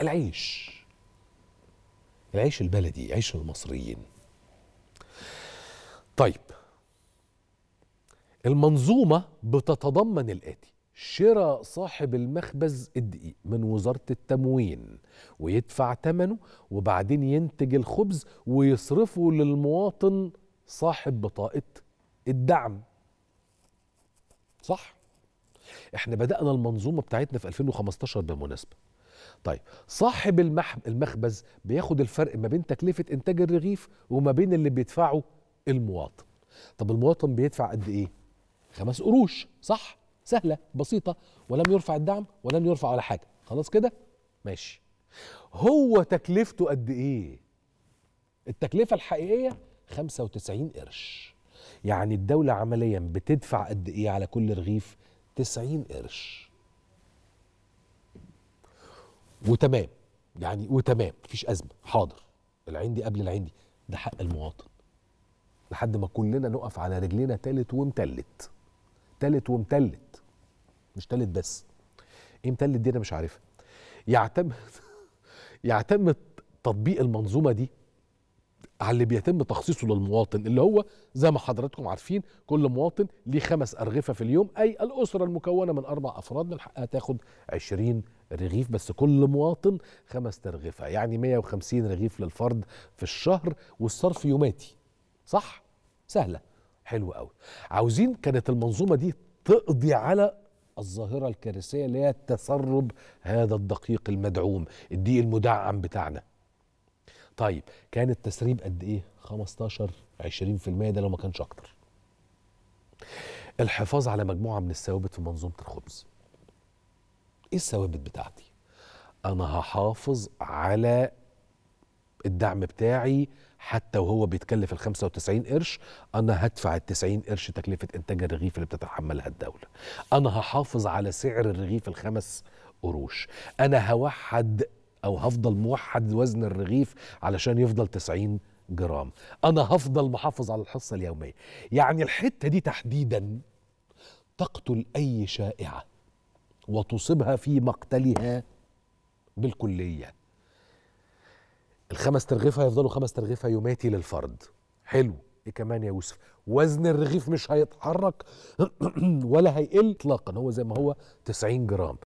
العيش العيش البلدي عيش المصريين طيب المنظومة بتتضمن الآتي شراء صاحب المخبز الدقيق من وزارة التموين ويدفع ثمنه وبعدين ينتج الخبز ويصرفه للمواطن صاحب بطاقة الدعم صح؟ احنا بدأنا المنظومة بتاعتنا في 2015 بالمناسبة طيب صاحب المخبز بياخد الفرق ما بين تكلفه انتاج الرغيف وما بين اللي بيدفعه المواطن طب المواطن بيدفع قد ايه خمس قروش صح سهله بسيطه ولم يرفع الدعم ولم يرفع ولا حاجه خلاص كده ماشي هو تكلفته قد ايه التكلفه الحقيقيه 95 قرش يعني الدوله عمليا بتدفع قد ايه على كل رغيف 90 قرش وتمام يعني وتمام مفيش ازمه حاضر العين دي قبل العين دي ده حق المواطن لحد ما كلنا نقف على رجلينا تالت ومتلت تالت ومتلت مش تالت بس ايه متلت دي انا مش عارفها يعتمد يعتمد تطبيق المنظومه دي على اللي بيتم تخصيصه للمواطن اللي هو زي ما حضراتكم عارفين كل مواطن ليه خمس أرغفة في اليوم أي الأسرة المكونة من أربع أفراد من حقها تاخد 20 رغيف بس كل مواطن خمس ترغفة يعني 150 رغيف للفرد في الشهر والصرف يوماتي صح؟ سهلة حلو قوي عاوزين كانت المنظومة دي تقضي على الظاهرة الكارثية اللي هي التسرب هذا الدقيق المدعوم الدقيق المدعم بتاعنا طيب كان التسريب قد ايه 15 20% ده لو ما كانش اكتر الحفاظ على مجموعه من الثوابت في منظومه الخبز ايه الثوابت بتاعتي انا هحافظ على الدعم بتاعي حتى وهو بيتكلف ال 95 قرش انا هدفع ال 90 قرش تكلفه انتاج الرغيف اللي بتتحملها الدوله انا هحافظ على سعر الرغيف الخمس قروش انا هوحد او هفضل موحد وزن الرغيف علشان يفضل 90 جرام انا هفضل محافظ على الحصه اليوميه يعني الحته دي تحديدا تقتل اي شائعه وتصيبها في مقتلها بالكليه الخمس ترغيفه هيفضلوا خمس ترغيفه يوماتي للفرد حلو ايه كمان يا يوسف وزن الرغيف مش هيتحرك ولا هيقل اطلاقا هو زي ما هو 90 جرام